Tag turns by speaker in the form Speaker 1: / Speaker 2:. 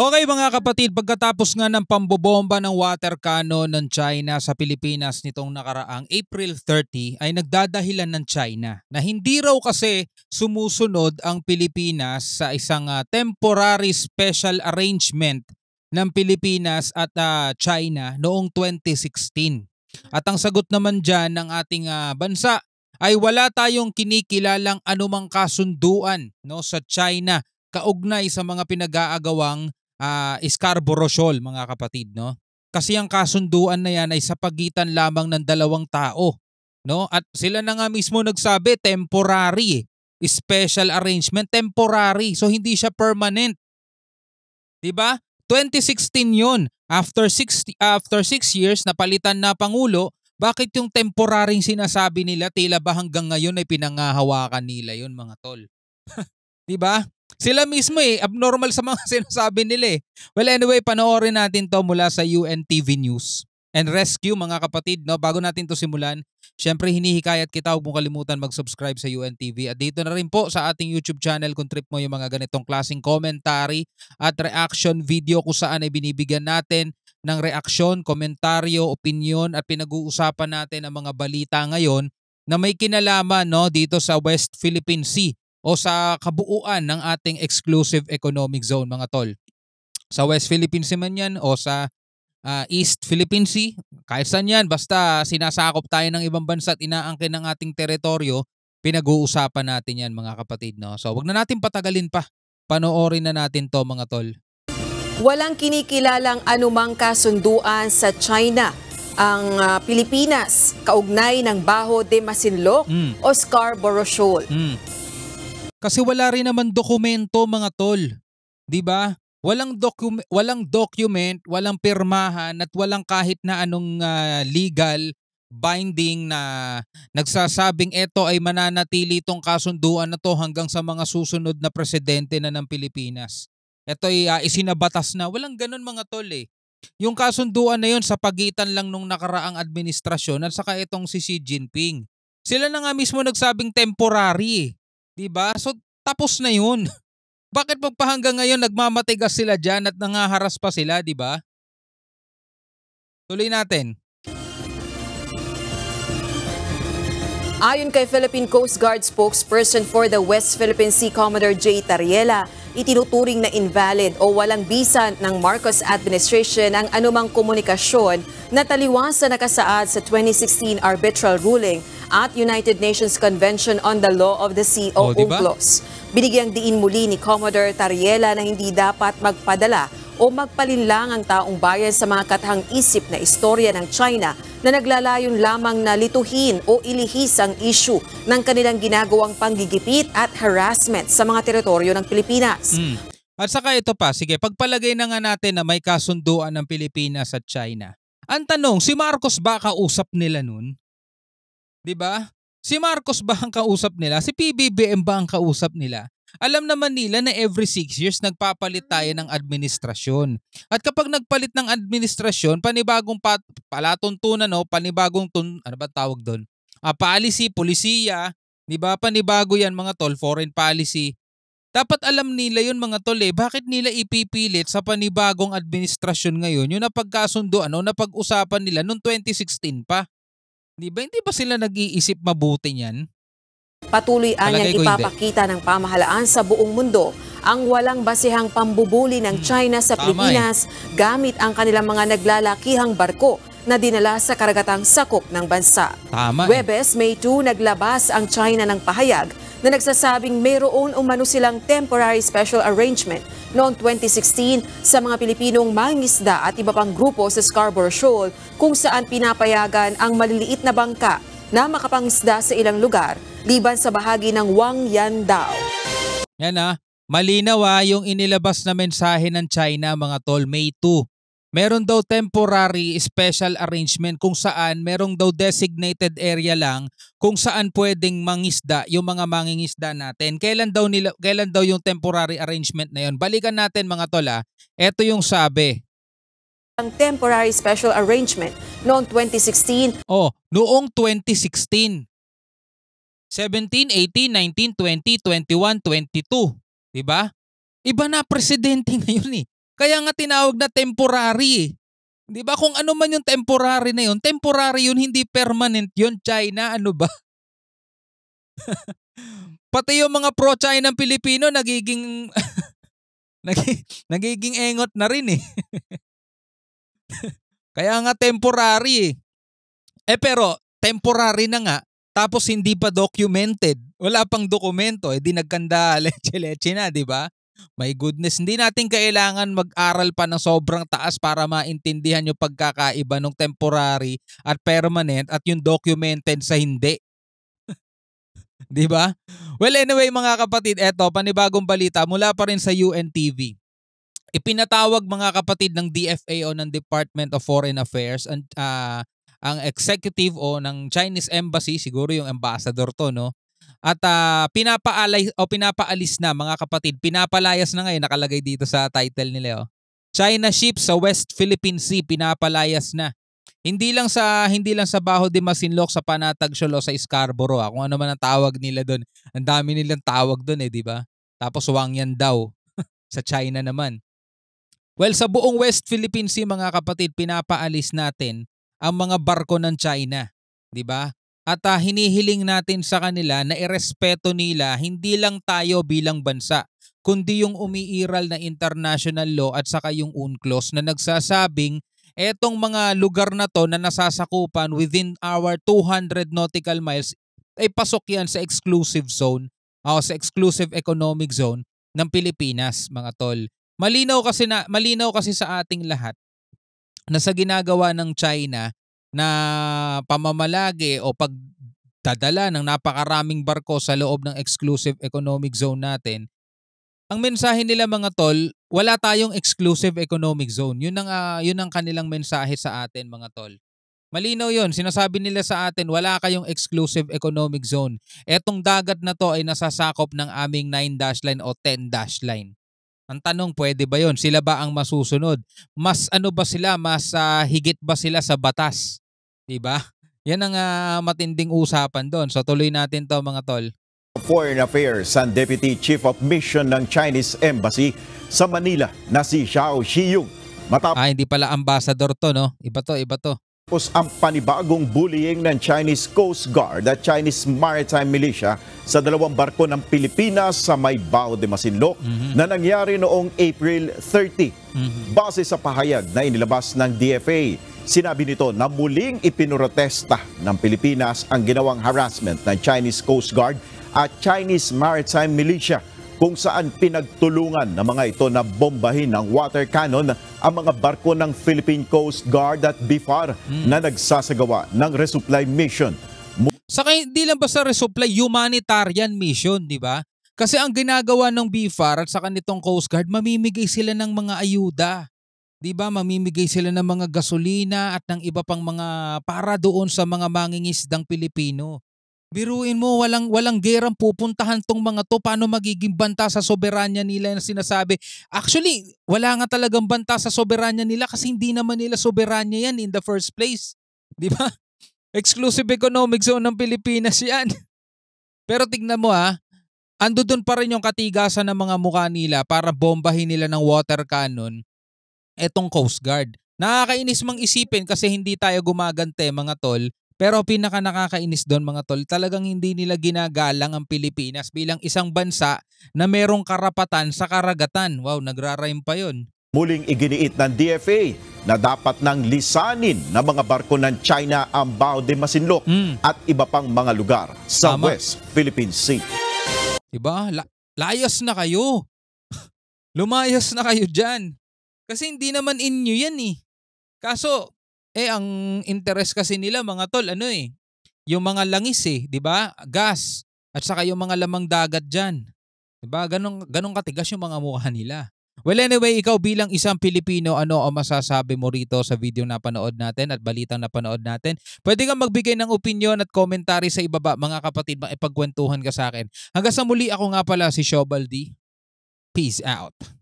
Speaker 1: Okay mga kapatid, pagkatapos nga ng pambobomba ng water cannon ng China sa Pilipinas nitong nakaraang April 30 ay nagdadahilan ng China na hindi raw kasi sumusunod ang Pilipinas sa isang uh, temporary special arrangement ng Pilipinas at uh, China noong 2016. At ang sagot naman dyan ng ating uh, bansa ay wala tayong kinikilalang anumang kasunduan no sa China kaugnay sa mga pinag-aagawang uh, Scarborough Shoal mga kapatid no. Kasi ang kasunduan na yan ay sa pagitan lamang ng dalawang tao no at sila na nga mismo nagsabi temporary eh. special arrangement temporary so hindi siya permanent 'di ba 2016 'yon after 6 after 6 years na palitan na pangulo bakit yung temporaryng sinasabi nila tila ba hanggang ngayon ay pinangahawakan nila 'yon mga tol 'di ba sila mismo eh, abnormal sa mga sinasabi nila eh. Well anyway, panoorin natin to mula sa UNTV News and Rescue mga kapatid. No? Bago natin to simulan, syempre hinihikayat kita huwag mong kalimutan mag-subscribe sa UNTV. At dito na rin po sa ating YouTube channel kung trip mo yung mga ganitong klaseng commentary at reaction video kung saan ay binibigyan natin ng reaksyon, komentaryo, opinion at pinag-uusapan natin ang mga balita ngayon na may kinalaman no, dito sa West Philippine Sea o sa kabuuan ng ating exclusive economic zone mga tol. Sa West Philippine Sea man yan o sa uh, East Philippine Sea, kahit saan yan, basta sinasakop tayo ng ibang bansa at inaangkin ng ating teritoryo, pinag-uusapan natin yan mga kapatid. No? So wag na natin patagalin pa, panoorin na natin to mga tol.
Speaker 2: Walang kinikilalang anumang kasunduan sa China ang uh, Pilipinas kaugnay ng Baho de Masinloc mm.
Speaker 1: o Scarborough Shoal. Mm. Kasi wala rin naman dokumento mga tol. 'Di ba? Walang document, walang document, walang pirmahan at walang kahit na anong uh, legal binding na nagsasabing ito ay mananatili itong kasunduan na to hanggang sa mga susunod na presidente na ng Pilipinas. Ito ay uh, isinabatas na. Walang ganun mga tol eh. Yung kasunduan na yon sa pagitan lang nung nakaraang administrasyon at saka itong si Xi Jinping. Sila na nga mismo nagsabing temporary eh. 'Di ba? So tapos na 'yun. Bakit pa hanggang ngayon nagmamatigas sila diyan at nangaharas pa sila, 'di ba? Tuloy natin.
Speaker 2: Ayon kay Philippine Coast Guard spokesperson for the West Philippine Sea Commodore J. Tariela, itinuturing na invalid o walang bisa ng Marcos administration ang anumang komunikasyon na taliwas sa nakasaad sa 2016 arbitral ruling at United Nations Convention on the Law of the Sea o UNCLOS. Oh, diba? Binigyang diin muli ni Commodore Tariela na hindi dapat magpadala o magpalinlang ang taong bayan sa mga katahang isip na istorya ng China na naglalayon lamang na lituhin o ilihis ang isyu ng kanilang ginagawang panggigipit at harassment sa mga teritoryo ng Pilipinas.
Speaker 1: Mm. At saka ito pa, sige, pagpalagay na nga natin na may kasunduan ng Pilipinas at China. Ang tanong, si Marcos ba kausap nila nun? 'Di ba? Si Marcos ba ang kausap nila? Si PBBM ba ang kausap nila? Alam naman nila na every 6 years nagpapalit tayo ng administrasyon. At kapag nagpalit ng administrasyon, panibagong pat, palatuntunan, no? Oh, panibagong tun, ano ba tawag doon? Ah, policy, polisiya, di ba? Panibago yan mga tol, foreign policy. Dapat alam nila yun mga tol eh. Bakit nila ipipilit sa panibagong administrasyon ngayon yung napagkasundo, ano, napag-usapan nila noong 2016 pa? Di ba? Hindi ba sila nag-iisip mabuti niyan?
Speaker 2: Patuloy anyang ipapakita ng pamahalaan sa buong mundo ang walang basehang pambubuli ng hmm. China sa eh. Pilipinas gamit ang kanilang mga naglalakihang barko na dinala sa karagatang sakop ng bansa. Tama. Eh. Webes, May 2, naglabas ang China ng pahayag na nagsasabing mayroon umano silang temporary special arrangement noong 2016 sa mga Pilipinong mangisda at iba pang grupo sa Scarborough Shoal kung saan pinapayagan ang maliliit na bangka na makapangisda sa ilang lugar liban sa bahagi ng Wangyan
Speaker 1: Dao. Yan ah, malinaw ah yung inilabas na mensahe ng China mga tol May 2. Meron daw temporary special arrangement kung saan merong daw designated area lang kung saan pwedeng mangisda yung mga mangingisda natin. Kailan daw nila kailan daw yung temporary arrangement na yon? Balikan natin mga tol ah. Ito yung sabi.
Speaker 2: Ang temporary special arrangement noong 2016.
Speaker 1: Oh, noong 2016. 17, 18, 19, 20, 21, 22. Diba? Iba na presidente ngayon eh. Kaya nga tinawag na temporary eh. Di ba kung ano man yung temporary na yun, temporary yun, hindi permanent yun, China, ano ba? Pati yung mga pro-China ng Pilipino nagiging nagiging engot na rin eh. Kaya nga temporary eh. Eh pero temporary na nga tapos hindi pa documented. Wala pang dokumento eh di nagkanda leche-leche na, 'di ba? My goodness, hindi natin kailangan mag-aral pa ng sobrang taas para maintindihan yung pagkakaiba ng temporary at permanent at yung documented sa hindi. 'Di ba? Well, anyway mga kapatid, eto panibagong balita mula pa rin sa UNTV. Ipinatawag mga kapatid ng DFA o ng Department of Foreign Affairs and uh, ang executive o ng Chinese Embassy, siguro yung ambassador to, no? At uh, pinapaalay o pinapaalis na mga kapatid, pinapalayas na ngayon nakalagay dito sa title ni Leo oh. China ship sa West Philippine Sea pinapalayas na. Hindi lang sa hindi lang sa Baho de Masinloc sa Panatag Shoal sa Scarborough, ah. kung ano man ang tawag nila doon. Ang dami nilang tawag doon eh, di ba? Tapos Wangyan daw sa China naman. Well, sa buong West Philippine Sea mga kapatid, pinapaalis natin ang mga barko ng China, 'di ba? At uh, hinihiling natin sa kanila na irespeto nila hindi lang tayo bilang bansa, kundi yung umiiral na international law at saka yung UNCLOS na nagsasabing etong mga lugar na to na nasasakupan within our 200 nautical miles ay pasok yan sa exclusive zone o ah, sa exclusive economic zone ng Pilipinas mga tol. Malinaw kasi na malinaw kasi sa ating lahat na sa ginagawa ng China na pamamalagi o pagdadala ng napakaraming barko sa loob ng exclusive economic zone natin, ang mensahe nila mga tol, wala tayong exclusive economic zone. Yun ang uh, yun ang kanilang mensahe sa atin mga tol. Malinaw yon sinasabi nila sa atin wala kayong exclusive economic zone. Etong dagat na to ay nasasakop ng aming 9 dash line o 10 dash line. Ang tanong, pwede ba yon? Sila ba ang masusunod? Mas ano ba sila? Mas uh, higit ba sila sa batas? 'Di ba? Yan ang uh, matinding usapan doon. So tuloy natin 'to mga tol. Foreign Affairs
Speaker 3: and Deputy Chief of Mission ng Chinese Embassy sa Manila na si Xiao
Speaker 1: Xiyong. Matap- ah, hindi pala ambassador to, no? Iba to, iba to. Tapos ang panibagong
Speaker 3: bullying ng Chinese Coast Guard at Chinese Maritime Militia sa dalawang barko ng Pilipinas sa may Bao de Masinlo mm-hmm. na nangyari noong April 30. Mm-hmm. Base sa pahayag na inilabas ng DFA, Sinabi nito na muling ipinurotesta ng Pilipinas ang ginawang harassment ng Chinese Coast Guard at Chinese Maritime Militia kung saan pinagtulungan ng mga ito na bombahin ng water cannon ang mga barko ng Philippine Coast Guard at BFAR mm. na nagsasagawa ng resupply mission.
Speaker 1: Saka hindi lang basta resupply, humanitarian mission, di ba? Kasi ang ginagawa ng BFAR at sa kanitong Coast Guard, mamimigay sila ng mga ayuda. 'Di ba? Mamimigay sila ng mga gasolina at ng iba pang mga para doon sa mga mangingisdang Pilipino. Biruin mo, walang, walang gerang pupuntahan tong mga to. Paano magiging banta sa soberanya nila na sinasabi? Actually, wala nga talagang banta sa soberanya nila kasi hindi naman nila soberanya yan in the first place. Di ba? Exclusive economic zone ng Pilipinas yan. Pero tignan mo ha, ah. ando doon pa rin yung katigasan ng mga mukha nila para bombahin nila ng water cannon etong Coast Guard. Nakakainis mang isipin kasi hindi tayo gumagante mga tol pero pinaka nakakainis doon mga tol, talagang hindi nila ginagalang ang Pilipinas bilang isang bansa na merong karapatan sa karagatan. Wow, nagrarime pa yon. Muling
Speaker 3: iginiit ng DFA na dapat nang lisanin ng mga barko ng China ang Bao de Masinloc mm. at iba pang mga lugar sa Tama. West Philippine Sea.
Speaker 1: Diba? La- layas na kayo. Lumayas na kayo dyan. Kasi hindi naman inyo yan eh. Kaso eh ang interest kasi nila mga tol ano eh, yung mga langis eh, 'di ba? Gas at saka yung mga lamang dagat diyan. 'Di ba? Ganong ganong katigas yung mga mukha nila. Well anyway, ikaw bilang isang Pilipino, ano ang masasabi mo rito sa video na panood natin at balitang na panood natin? Pwede kang magbigay ng opinion at commentary sa ibaba mga kapatid, ipagkwentuhan ka sa akin. Hanggang sa muli ako nga pala si Shobaldi. Peace out.